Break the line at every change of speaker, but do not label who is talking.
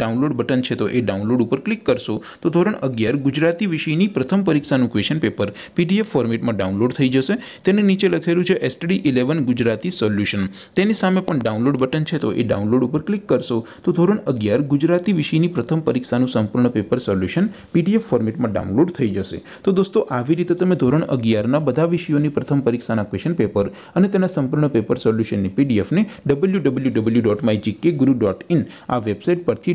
download button છે તો એ download ઉપર ક્લિક કરશો તો ધોરણ 11 ગુજરાતી વિષયની પ્રથમ પરીક્ષાનું ક્વેશ્ચન પેપર પીટીએફ ફોર્મેટમાં ડાઉનલોડ થઈ જશે તેની નીચે લખેલું છે STD 11 ગુજરાતી સોલ્યુશન તેની સામે પણ ડાઉનલોડ બટન છે તો એ ડાઉનલોડ ઉપર ક્લિક કરશો તો ધોરણ 11 ગુજરાતી વિષયની પ્રથમ પરીક્ષાનું સંપૂર્ણ પેપર સોલ્યુશન પીટીએફ ફોર્મેટમાં ડાઉનલોડ થઈ જશે તો દોસ્તો આવી રીતે તમે ધોરણ 11 ના બધા વિષયોની પ્રથમ પરીક્ષાના ક્વેશ્ચન પેપર અને તેના સંપૂર્ણ પેપર સોલ્યુશનની પીડીએફ ને www.mygkguru.in આ વેબસાઈટ પરથી